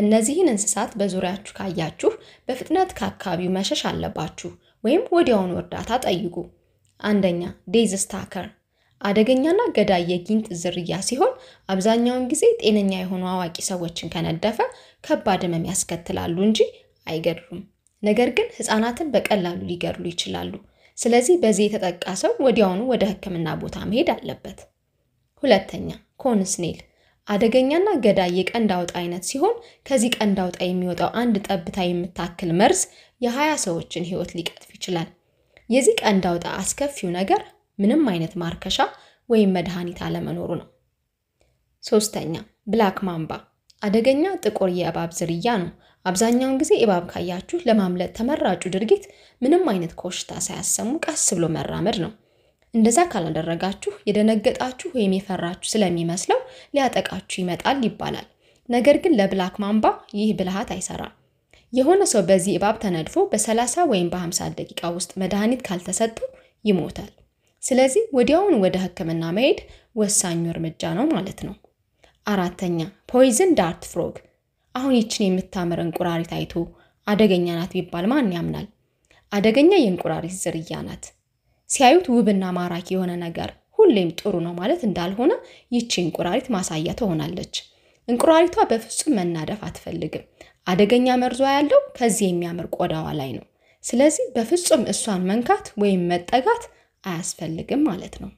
እነዚህን እንስሳት በዙሪያችሁ ካያችሁ በፍጥነት ከአካባቢው መሸሽ አለባችሁ ወይም ወዲያውኑ እርዳታ ጠይቁ። አንደኛ ዴዝ ስታከር አደገኛና ገዳይ የጊንጥ ዝርያ ሲሆን አብዛኛውን ጊዜ ጤነኛ የሆኑ አዋቂ ሰዎችን ከነደፈ ከባድ መም ያስከትላሉ እንጂ አይገድሉም። ነገር ግን ህፃናትን በቀላሉ ሊገድሉ ይችላሉ። ስለዚህ በዚህ የተጠቃ ሰው ወዲያውኑ ወደ ህክምና ቦታ መሄድ አለበት። ሁለተኛ ኮን ስኔል አደገኛና ገዳይ የቀንድ አውጣ አይነት ሲሆን ከዚህ ቀንድ አውጣ የሚወጣው አንድ ጠብታ የምታክል መርዝ የሀያ ሰዎችን ህይወት ሊቀጥፍ ይችላል። የዚህ ቀንድ አውጣ አስከፊው ነገር ምንም አይነት ማርከሻ ወይም መድኃኒት አለመኖሩ ነው። ሶስተኛ ብላክ ማምባ አደገኛ ጥቁር የእባብ ዝርያ ነው። አብዛኛውን ጊዜ እባብ ካያችሁ ለማምለጥ ተመራጩ ድርጊት ምንም አይነት ኮሽታ ሳያሰሙ ቀስ ብሎ መራመድ ነው። እንደዛ ካላደረጋችሁ የደነገጣችሁ ወይም የፈራችሁ ስለሚመስለው ሊያጠቃችሁ ይመጣል ይባላል። ነገር ግን ለብላክ ማምባ ይህ ብልሃት አይሰራም። የሆነ ሰው በዚህ እባብ ተነድፎ በ30 ወይም በ50 ደቂቃ ውስጥ መድኃኒት ካልተሰጠው ይሞታል። ስለዚህ ወዲያውን ወደ ህክምና መሄድ ወሳኙ እርምጃ ነው ማለት ነው። አራተኛ ፖይዝን ዳርት ፍሮግ። አሁን ይችን የምታምር እንቁራሪት አይቶ አደገኛ ናት ቢባል ማን ያምናል? አደገኛ የእንቁራሪት ዝርያ ናት። ሲያዩት ውብና ማራኪ የሆነ ነገር ሁሌም ጥሩ ነው ማለት እንዳልሆነ ይቺ እንቁራሪት ማሳያ ትሆናለች። እንቁራሪቷ በፍጹም መናደፍ አትፈልግም። አደገኛ መርዟ ያለው ከዚህ የሚያምር ቆዳዋ ላይ ነው። ስለዚህ በፍጹም እሷን መንካት ወይም መጠጋት አያስፈልግም ማለት ነው።